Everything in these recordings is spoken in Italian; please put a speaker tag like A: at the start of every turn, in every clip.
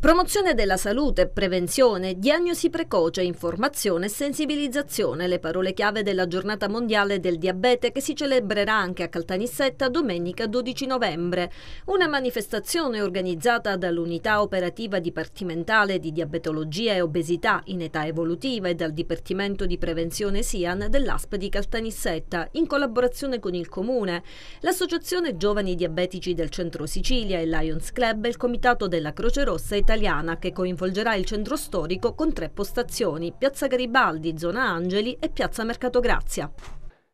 A: Promozione della salute, prevenzione, diagnosi precoce, informazione e sensibilizzazione, le parole chiave della giornata mondiale del diabete che si celebrerà anche a Caltanissetta domenica 12 novembre. Una manifestazione organizzata dall'unità operativa dipartimentale di diabetologia e obesità in età evolutiva e dal Dipartimento di Prevenzione SIAN dell'ASP di Caltanissetta, in collaborazione con il Comune, l'Associazione Giovani Diabetici del Centro Sicilia, e Lions Club e il Comitato della Croce Rossa e italiana che coinvolgerà il centro storico con tre postazioni, Piazza Garibaldi, Zona Angeli e Piazza Mercato Grazia.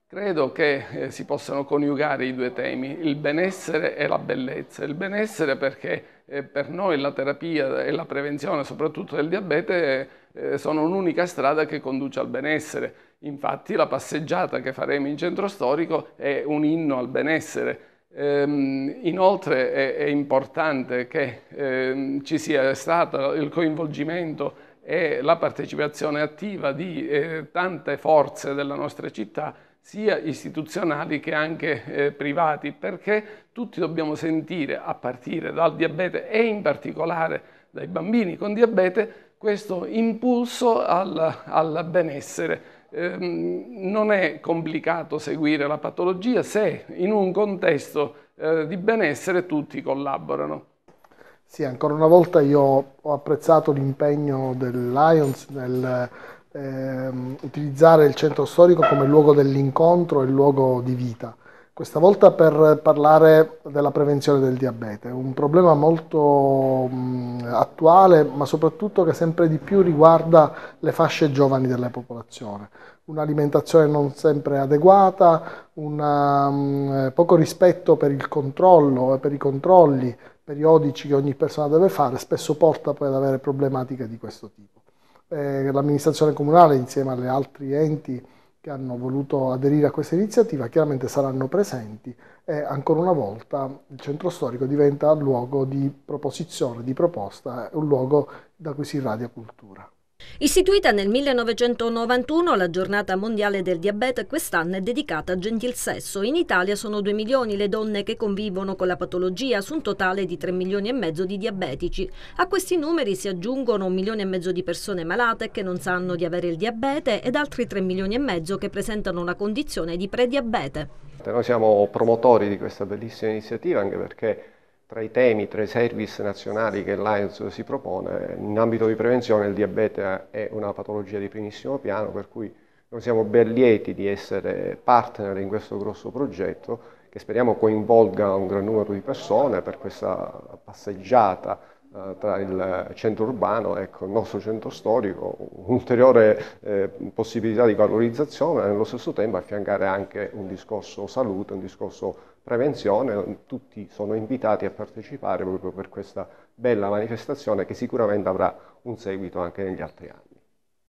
B: Credo che eh, si possano coniugare i due temi, il benessere e la bellezza. Il benessere perché eh, per noi la terapia e la prevenzione, soprattutto del diabete, eh, eh sono un'unica strada che conduce al benessere. Infatti la passeggiata che faremo in centro storico è un inno al benessere Ehm, inoltre è, è importante che eh, ci sia stato il coinvolgimento e la partecipazione attiva di eh, tante forze della nostra città, sia istituzionali che anche eh, privati, perché tutti dobbiamo sentire, a partire dal diabete e in particolare dai bambini con diabete, questo impulso al, al benessere ehm, non è complicato seguire la patologia se in un contesto eh, di benessere tutti collaborano.
C: Sì, ancora una volta io ho apprezzato l'impegno del Lions nel ehm, utilizzare il centro storico come luogo dell'incontro e luogo di vita questa volta per parlare della prevenzione del diabete, un problema molto mh, mm, attuale ma soprattutto che sempre di più riguarda le fasce giovani della popolazione. Un'alimentazione non sempre adeguata, un mm, poco rispetto per il controllo e per i controlli periodici che ogni persona deve fare spesso porta poi ad avere problematiche di questo tipo. Eh, l'amministrazione comunale insieme agli altri enti che hanno voluto aderire a questa iniziativa chiaramente saranno presenti e ancora una volta il centro storico diventa luogo di proposizione, di proposta, un luogo da cui si irradia cultura.
A: Istituita nel 1991, la giornata mondiale del diabete quest'anno è dedicata a gentil sesso. In Italia sono 2 milioni le donne che convivono con la patologia su un totale di 3 milioni e mezzo di diabetici. A questi numeri si aggiungono 1 milione e mezzo di persone malate che non sanno di avere il diabete ed altri 3 milioni e mezzo che presentano una condizione di prediabete.
D: Noi siamo promotori di questa bellissima iniziativa anche perché tra i temi, tra i service nazionali che l'AIDS si propone, in ambito di prevenzione il diabete è una patologia di primissimo piano, per cui noi siamo ben lieti di essere partner in questo grosso progetto che speriamo coinvolga un gran numero di persone per questa passeggiata eh, tra il centro urbano e ecco, il nostro centro storico, un'ulteriore eh, possibilità di valorizzazione e nello stesso tempo affiancare anche un discorso salute, un discorso prevenzione, tutti sono invitati a partecipare proprio per questa bella manifestazione che sicuramente avrà un seguito anche negli altri anni.